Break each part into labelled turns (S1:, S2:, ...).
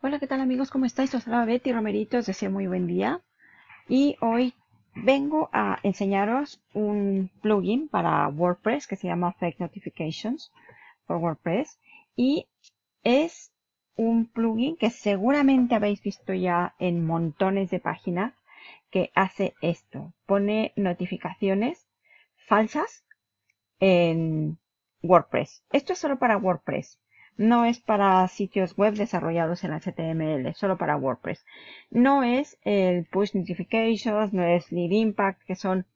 S1: Hola, ¿qué tal amigos? ¿Cómo estáis? Os habla Betty Romerito, os deseo muy buen día. Y hoy vengo a enseñaros un plugin para WordPress que se llama Fake Notifications por WordPress. Y es un plugin que seguramente habéis visto ya en montones de páginas que hace esto. Pone notificaciones falsas en WordPress. Esto es solo para WordPress. No es para sitios web desarrollados en HTML, solo para WordPress. No es el push notifications, no es lead impact, que son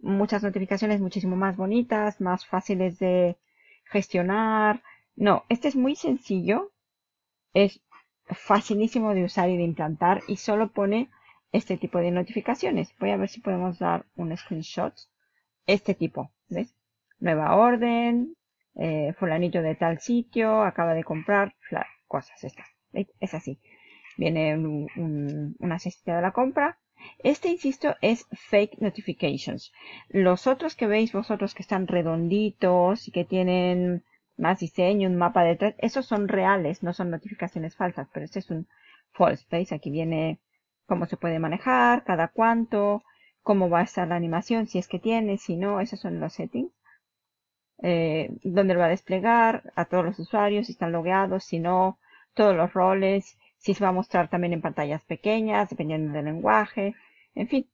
S1: muchas notificaciones muchísimo más bonitas, más fáciles de gestionar. No, este es muy sencillo. Es facilísimo de usar y de implantar y solo pone este tipo de notificaciones. Voy a ver si podemos dar un screenshot. Este tipo, ¿ves? Nueva orden, eh, fulanito de tal sitio acaba de comprar cosas estas. Es así. Viene un, un, una cesta de la compra. Este, insisto, es fake notifications. Los otros que veis vosotros que están redonditos y que tienen más diseño, un mapa detrás, esos son reales, no son notificaciones falsas, pero este es un false. ¿Veis? Aquí viene cómo se puede manejar, cada cuánto, cómo va a estar la animación, si es que tiene, si no, esos son los settings donde eh, dónde lo va a desplegar, a todos los usuarios, si están logueados, si no, todos los roles, si se va a mostrar también en pantallas pequeñas, dependiendo del lenguaje, en fin.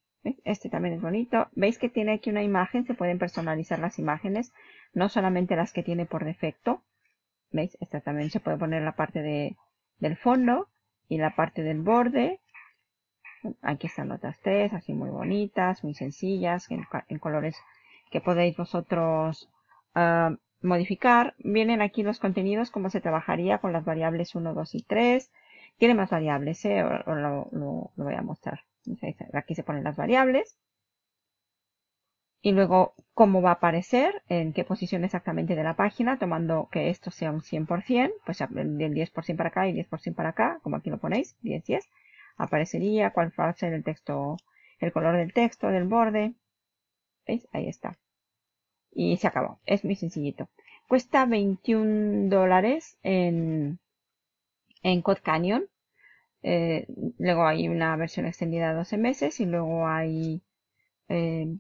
S1: Este también es bonito. Veis que tiene aquí una imagen, se pueden personalizar las imágenes, no solamente las que tiene por defecto. ¿Veis? Esta también se puede poner la parte de, del fondo y la parte del borde. Aquí están otras tres, así muy bonitas, muy sencillas, en colores que podéis vosotros Ah, modificar. Vienen aquí los contenidos, cómo se trabajaría con las variables 1, 2 y 3. Tiene más variables, ¿eh? lo, voy a mostrar. Aquí se ponen las variables. Y luego, cómo va a aparecer, en qué posición exactamente de la página, tomando que esto sea un 100%, pues del 10% para acá y 10% para acá, como aquí lo ponéis, 10, 10. Aparecería cuál va a ser el texto, el color del texto, del borde. ¿Veis? Ahí está y se acabó. Es muy sencillito. Cuesta 21 dólares en, en Canyon. Eh, luego hay una versión extendida a 12 meses y luego hay eh,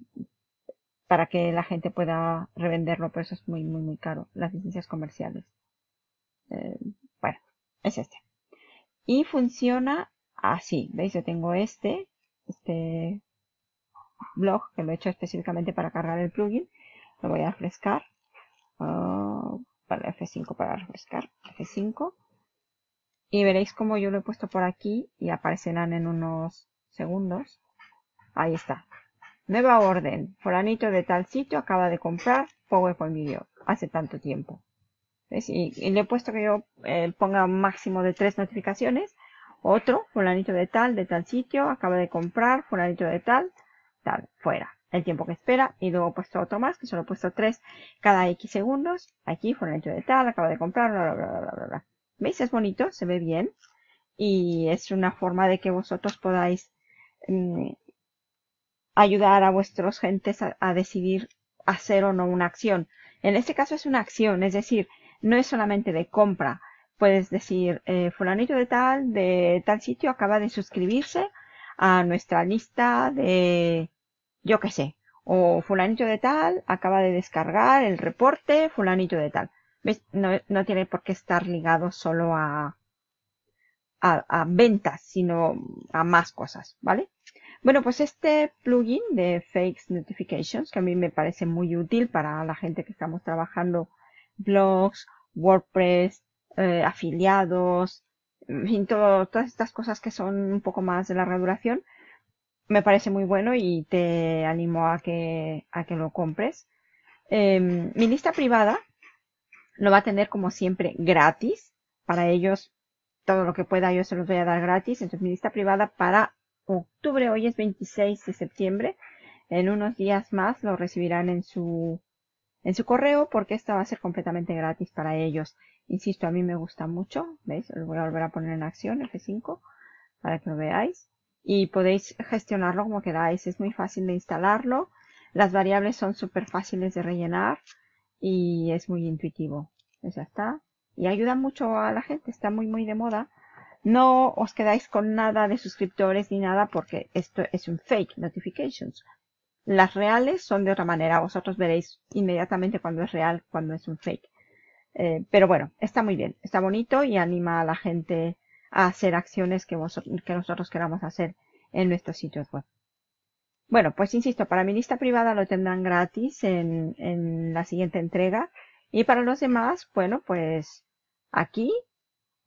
S1: para que la gente pueda revenderlo, pero eso es muy, muy, muy caro. Las licencias comerciales. Eh, bueno, es este. Y funciona así. ¿Veis? Yo tengo este, este blog que lo he hecho específicamente para cargar el plugin lo voy a refrescar. para ah, F5 para refrescar. F5. Y veréis como yo lo he puesto por aquí y aparecerán en unos segundos. Ahí está. Nueva orden. Fulanito de tal sitio acaba de comprar PowerPoint Video hace tanto tiempo. Y, le he puesto que yo eh, ponga máximo de tres notificaciones. Otro, fulanito de tal, de tal sitio, acaba de comprar, fulanito de tal, tal, fuera el tiempo que espera y luego he puesto otro más que solo he puesto tres cada x segundos. Aquí fulanito de tal, acaba de comprar, bla, bla, bla, bla, bla, ¿Veis? Es bonito, se ve bien y es una forma de que vosotros podáis mm, ayudar a vuestros gentes a, decidir hacer o no una acción. En este caso es una acción, es decir, no es solamente de compra. Puedes decir, eh, fulanito de tal, de tal sitio acaba de suscribirse a nuestra lista de yo qué sé, o fulanito de tal acaba de descargar el reporte, fulanito de tal. No, tiene por qué estar ligado solo a, a, ventas, sino a más cosas, ¿vale? Bueno, pues este plugin de Fakes Notifications, que a mí me parece muy útil para la gente que estamos trabajando blogs, WordPress, eh, afiliados, en fin, todas estas cosas que son un poco más de larga duración, me parece muy bueno y te animo a que, a que lo compres. Em, mi lista privada lo va a tener como siempre gratis. Para ellos, todo lo que pueda yo se los voy a dar gratis. Entonces mi lista privada para octubre, hoy es 26 de septiembre. En unos días más lo recibirán en su, en su correo porque esta va a ser completamente gratis para ellos. Insisto, a mí me gusta mucho. ¿Veis? Lo voy a volver a poner en acción, F5, para que lo veáis y podéis gestionarlo como queráis. Es muy fácil de instalarlo. Las variables son súper fáciles de rellenar y es muy intuitivo. Pues ya está. Y ayuda mucho a la gente. Está muy, muy de moda. No os quedáis con nada de suscriptores ni nada porque esto es un fake notifications. Las reales son de otra manera. Vosotros veréis inmediatamente cuando es real, cuando es un fake. Eh, pero bueno, está muy bien, está bonito y anima a la gente a hacer acciones que, vos, que nosotros queramos hacer en nuestros sitios web. Bueno, pues insisto, para mi lista privada lo tendrán gratis en, en la siguiente entrega. Y para los demás, bueno, pues aquí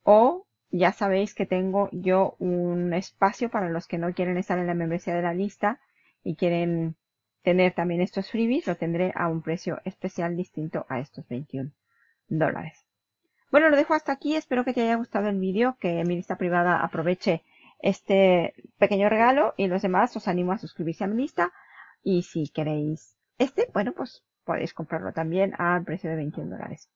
S1: o ya sabéis que tengo yo un espacio para los que no quieren estar en la membresía de la lista y quieren tener también estos freebies, lo tendré a un precio especial distinto a estos 21 dólares. Bueno, lo dejo hasta aquí. Espero que te haya gustado el vídeo, que mi lista privada aproveche este pequeño regalo y los demás os animo a suscribirse a mi lista. Y si queréis este, bueno, pues podéis comprarlo también al precio de 21 dólares.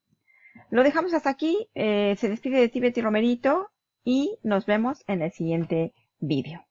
S1: Lo dejamos hasta aquí. Eh, se despide de ti, y Romerito, y nos vemos en el siguiente vídeo.